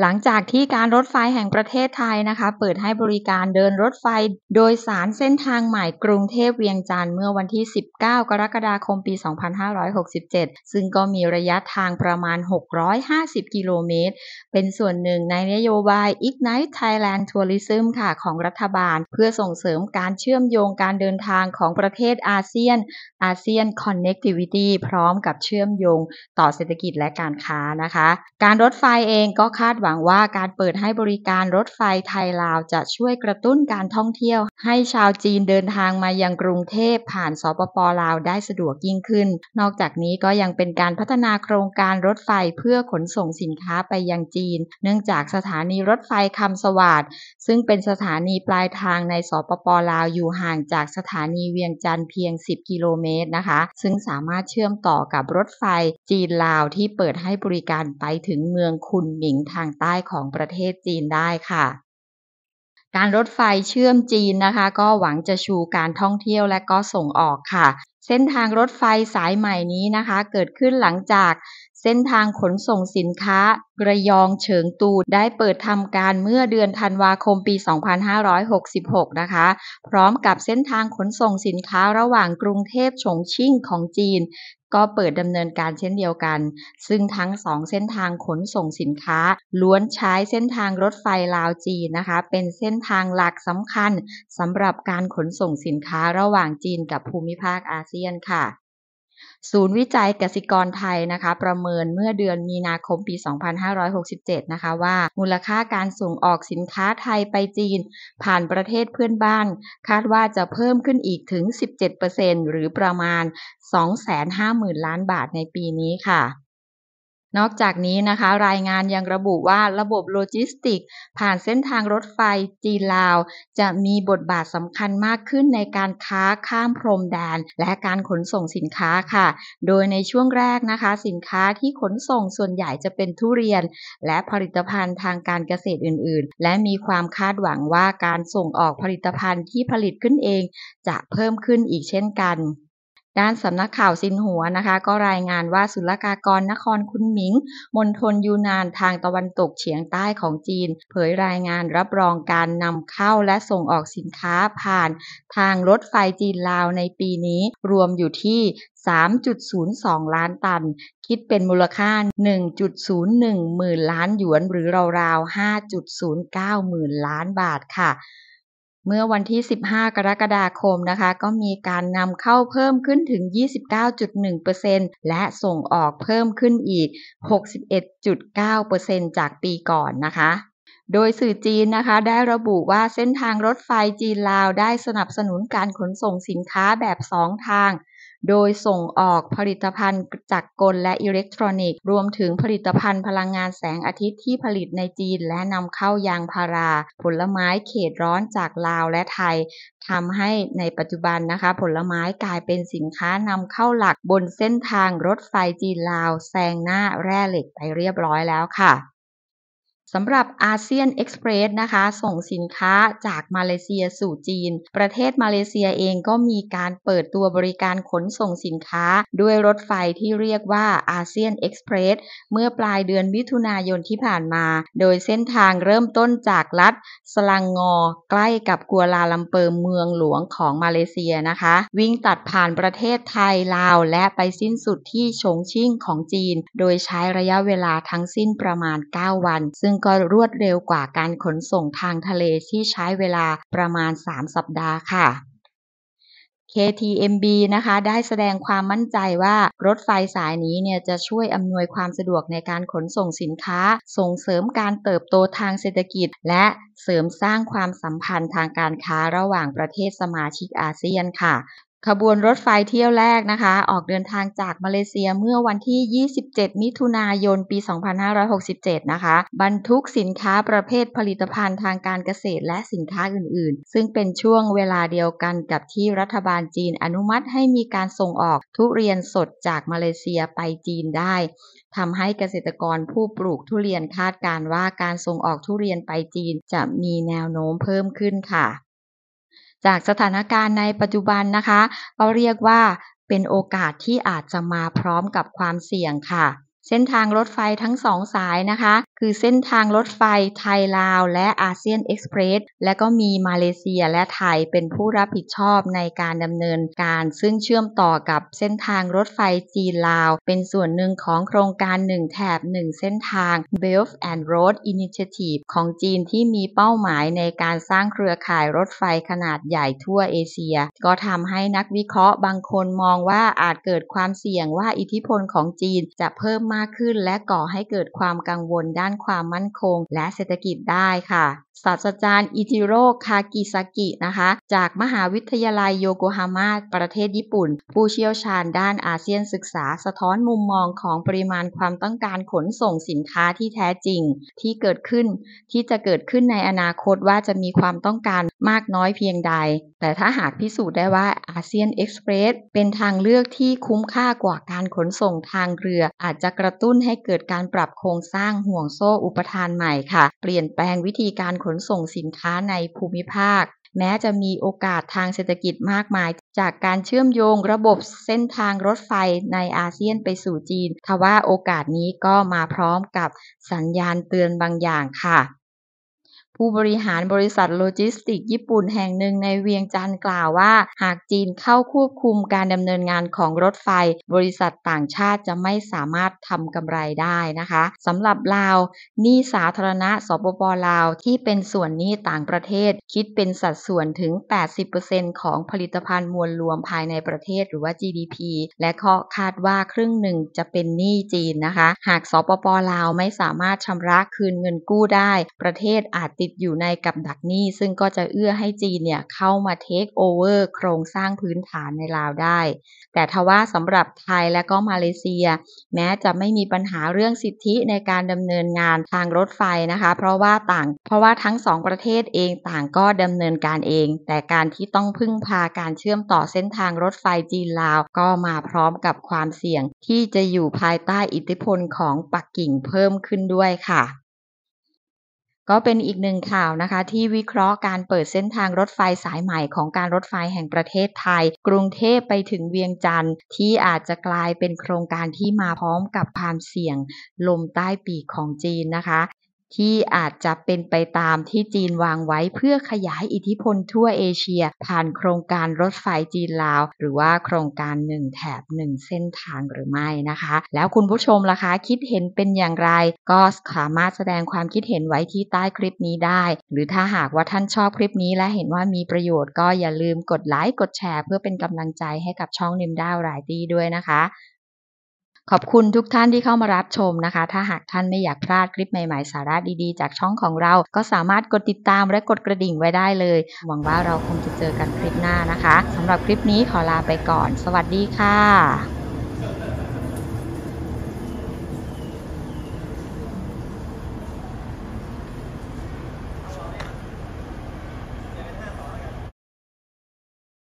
หลังจากที่การรถไฟแห่งประเทศไทยนะคะ เปิดให้บริการเดินรถไฟโดยสารเส้นทางใหม่กรุงเทพเวียงจันทร์เมื่อวันที่ 19 กรกฎาคมปี 2567 ซึ่งก็มีระยะทางประมาณ 650 กิโลเมตร เป็นส่วนหนึ่งในนโยบาย Ignite Thailand Tourism ค่ะ ของรัฐบาลเพื่อส่งเสริมการเชื่อมโยงการเดินทางของประเทศอาเซียนอาเซียน Connectivity พร้อมกับเชื่อมโยงต่อเศรษฐกิจและการค้านะคะ การรถไฟเองก็คาดหวังว่าการเปิดให้บริการรถไฟไทยลาวจะช่วยกระตุ้นการท่องเที่ยว ให้ชาวจีนเดินทางมายังกรุงเทพผ่านสปปลาวได้สะดวกยิ่งขึ้น นอกจากนี้ก็ยังเป็นการพัฒนาโครงการรถไฟเพื่อขนส่งสินค้าไปยังจีน เนื่องจากสถานีรถไฟคำสวัสดซึ่งเป็นสถานีปลายทางในสปปลาวอยู่ห่างจากสถานีเวียงจันทร์เพียง 10 กิโลเมตรนะคะ ซึ่งสามารถเชื่อมต่อกับรถไฟจีนลาวที่เปิดให้บริการไปถึงเมืองคุนหมิงทางใต้ของประเทศจีนได้ค่ะ การรถไฟเชื่อมจีนนะคะ ก็หวังจะชูการท่องเที่ยวและก็ส่งออกค่ะ เส้นทางรถไฟสายใหม่นี้นะคะ เกิดขึ้นหลังจากเส้นทางขนส่งสินค้าระยองเฉิงตูได้เปิดทำการเมื่อเดือนธันวาคมปี 2566 นะคะ พร้อมกับเส้นทางขนส่งสินค้าระหว่างกรุงเทพฉงชิ่งของจีน ก็เปิดดำเนินการเช่นเดียวกัน ซึ่งทั้งสองเส้นทางขนส่งสินค้า ล้วนใช้เส้นทางรถไฟลาวจีนนะคะ เป็นเส้นทางหลักสำคัญสำหรับการขนส่งสินค้าระหว่างจีนกับภูมิภาคอาเซียนค่ะศูนย์วิจัยกสิกรไทยนะคะ ประเมินเมื่อเดือนมีนาคมปี 2567 นะคะว่า มูลค่าการส่งออกสินค้าไทยไปจีนผ่านประเทศเพื่อนบ้าน คาดว่าจะเพิ่มขึ้นอีกถึง 17%หรือประมาณ 250,000 ล้านบาทในปีนี้ค่ะนอกจากนี้นะคะรายงานยังระบุว่าระบบโลจิสติก ผ่านเส้นทางรถไฟจีนลาวจะมีบทบาทสำคัญมากขึ้นในการค้าข้ามพรมแดน และการขนส่งสินค้าค่ะ โดยในช่วงแรกนะคะ สินค้าที่ขนส่งส่วนใหญ่จะเป็นทุเรียน และผลิตภัณฑ์ทางการเกษตรอื่นๆ และมีความคาดหวังว่าการส่งออกผลิตภัณฑ์ที่ผลิตขึ้นเองจะเพิ่มขึ้นอีกเช่นกันด้านสำนักข่าวซินหัวนะคะก็รายงานว่าศุลกากรนครคุนหมิงมณฑลยูนานทางตะวันตกเฉียงใต้ของจีน เผยรายงานรับรองการนำเข้าและส่งออกสินค้าผ่านทางรถไฟจีนลาวในปีนี้รวมอยู่ที่ 3.02 ล้านตัน คิดเป็นมูลค่า 1.01 หมื่นล้านหยวนหรือราวๆ 5.09 หมื่นล้านบาทค่ะเมื่อวันที่ 15 กรกฎาคมนะคะ ก็มีการนำเข้าเพิ่มขึ้นถึง 29.1%และส่งออกเพิ่มขึ้นอีก 61.9%จากปีก่อนนะคะ โดยสื่อจีนนะคะได้ระบุว่าเส้นทางรถไฟจีนลาวได้สนับสนุนการขนส่งสินค้าแบบสองทางโดยส่งออกผลิตภัณฑ์จักรกลและอิเล็กทรอนิกส์รวมถึงผลิตภัณฑ์พลังงานแสงอาทิตย์ที่ผลิตในจีนและนำเข้ายางพารา ผลไม้เขตร้อนจากลาวและไทยทำให้ในปัจจุบันนะคะ ผลไม้กลายเป็นสินค้านำเข้าหลักบนเส้นทางรถไฟจีนลาวแซงหน้าแร่เหล็กไปเรียบร้อยแล้วค่ะสำหรับอาเซียนเอ็กซ์เพรสนะคะส่งสินค้าจากมาเลเซียสู่จีน ประเทศมาเลเซียเองก็มีการเปิดตัวบริการขนส่งสินค้าด้วยรถไฟที่เรียกว่าอาเซียนเอ็กซ์เพรสเมื่อปลายเดือนมิถุนายนที่ผ่านมา โดยเส้นทางเริ่มต้นจากรัฐสลังงอ ใกล้กับกัวลาลัมเปอร์เมืองหลวงของมาเลเซียนะคะ วิ่งตัดผ่านประเทศไทยลาวและไปสิ้นสุดที่ชงชิ่งของจีน โดยใช้ระยะเวลาทั้งสิ้นประมาณ 9 วัน ซึ่งก็รวดเร็วกว่าการขนส่งทางทะเลที่ใช้เวลาประมาณ 3 สัปดาห์ค่ะ KTMB นะคะ ได้แสดงความมั่นใจว่ารถไฟสายนี้เนี่ยจะช่วยอำนวยความสะดวกในการขนส่งสินค้า ส่งเสริมการเติบโตทางเศรษฐกิจและเสริมสร้างความสัมพันธ์ทางการค้าระหว่างประเทศสมาชิกอาเซียนค่ะขบวนรถไฟเที่ยวแรกนะคะ ออกเดินทางจากมาเลเซียเมื่อวันที่ 27 มิถุนายน ปี 2567 นะคะบรรทุกสินค้าประเภทผลิตภัณฑ์ทางการเกษตรและสินค้าอื่นๆ ซึ่งเป็นช่วงเวลาเดียวกันกับที่รัฐบาลจีนอนุมัติให้มีการส่งออกทุเรียนสดจากมาเลเซียไปจีนได้ทำให้เกษตรกรผู้ปลูกทุเรียนคาดการว่าการส่งออกทุเรียนไปจีนจะมีแนวโน้มเพิ่มขึ้นค่ะจากสถานการณ์ในปัจจุบันนะคะก็เรียกว่าเป็นโอกาสที่อาจจะมาพร้อมกับความเสี่ยงค่ะ เส้นทางรถไฟทั้งสองสายนะคะคือเส้นทางรถไฟไทยลาว และอาเซียนเอ็กซ์เพรส และก็มีมาเลเซียและไทยเป็นผู้รับผิดชอบในการดำเนินการ ซึ่งเชื่อมต่อกับเส้นทางรถไฟจีนลาว เป็นส่วนหนึ่งของโครงการ 1 แถบ 1 เส้นทาง Belt and Road Initiative ของจีนที่มีเป้าหมายในการสร้างเครือข่ายรถไฟขนาดใหญ่ทั่วเอเชีย ก็ทำให้นักวิเคราะห์บางคนมองว่าอาจเกิดความเสี่ยงว่าอิทธิพลของจีนจะเพิ่มมากขึ้นและก่อให้เกิดความกังวลด้านความมั่นคงและเศรษฐกิจได้ค่ะศาสตราจารย์อิจิโร่คากิซากินะคะ จากมหาวิทยาลัยโยโกฮาม่าประเทศญี่ปุ่น ผู้เชี่ยวชาญด้านอาเซียนศึกษาสะท้อนมุมมองของปริมาณความต้องการขนส่งสินค้าที่แท้จริงที่เกิดขึ้น ที่จะเกิดขึ้นในอนาคตว่าจะมีความต้องการมากน้อยเพียงใด แต่ถ้าหากพิสูจน์ได้ว่าอาเซียนเอ็กซ์เพรสเป็นทางเลือกที่คุ้มค่ากว่าการขนส่งทางเรือ อาจจะกระตุ้นให้เกิดการปรับโครงสร้างห่วงโซ่อุปทานใหม่ค่ะ เปลี่ยนแปลงวิธีการขนส่งสินค้าในภูมิภาค แม้จะมีโอกาสทางเศรษฐกิจมากมาย จากการเชื่อมโยงระบบเส้นทางรถไฟในอาเซียนไปสู่จีน ทว่าโอกาสนี้ก็มาพร้อมกับสัญญาณเตือนบางอย่างค่ะผู้บริหารบริษัทโลจิสติกญี่ปุ่นแห่งหนึ่งในเวียงจันทร์กล่าวว่าหากจีนเข้าควบคุมการดำเนินงานของรถไฟบริษัทต่างชาติจะไม่สามารถทำกำไรได้นะคะสำหรับลาวหนี้สาธารณะสปปลาวที่เป็นส่วนหนี้ต่างประเทศ คิดเป็นสัดส่วนถึง 80%ของผลิตภัณฑ์มวลรวมภายในประเทศหรือว่า GDP และ้อคาดว่าครึ่งหนึ่งจะเป็นหนี้จีนนะคะหากสปปลาวไม่สามารถชำระคืนเงินกู้ได้ ประเทศอาจติดอยู่ในกับดักหนี้ซึ่งก็จะเอื้อให้จีนเนี่ยเข้ามาเทคโอเวอร์โครงสร้างพื้นฐานในลาวได้ แต่ทว่าสำหรับไทยและก็มาเลเซีย แม้จะไม่มีปัญหาเรื่องสิทธิในการดำเนินงานทางรถไฟนะคะ เพราะว่าต่าง เพราะว่าทั้งสองประเทศเองต่างก็ดำเนินการเอง แต่การที่ต้องพึ่งพาการเชื่อมต่อเส้นทางรถไฟจีนลาว ก็มาพร้อมกับความเสี่ยง ที่จะอยู่ภายใต้อิทธิพลของปักกิ่งเพิ่มขึ้นด้วยค่ะก็เป็นอีกหนึ่งข่าวนะคะ ที่วิเคราะห์การเปิดเส้นทางรถไฟสายใหม่ของการรถไฟแห่งประเทศไทย กรุงเทพไปถึงเวียงจันทร์ที่อาจจะกลายเป็นโครงการที่มาพร้อมกับความเสี่ยงลมใต้ปีกของจีนนะคะที่อาจจะเป็นไปตามที่จีนวางไว้เพื่อขยายอิทธิพลทั่วเอเชีย ผ่านโครงการรถไฟจีนลาวหรือว่าโครงการหนึ่งแถบหนึ่งเส้นทางหรือไม่นะคะ แล้วคุณผู้ชมล่ะคะคิดเห็นเป็นอย่างไร ก็สามารถแสดงความคิดเห็นไว้ที่ใต้คลิปนี้ได้ หรือถ้าหากว่าท่านชอบคลิปนี้และเห็นว่ามีประโยชน์ก็อย่าลืมกดไลค์กดแชร์เพื่อเป็นกำลังใจให้กับช่องนิมดาวรายตี้ด้วยนะคะขอบคุณทุกท่านที่เข้ามารับชมนะคะ ถ้าหากท่านไม่อยากพลาดคลิปใหม่ ๆ สาระดีๆจากช่องของเรา ก็สามารถกดติดตามและกดกระดิ่งไว้ได้เลย หวังว่าเราคงจะเจอกันคลิปหน้านะคะสำหรับคลิปนี้ขอลาไปก่อน สวัสดีค่ะ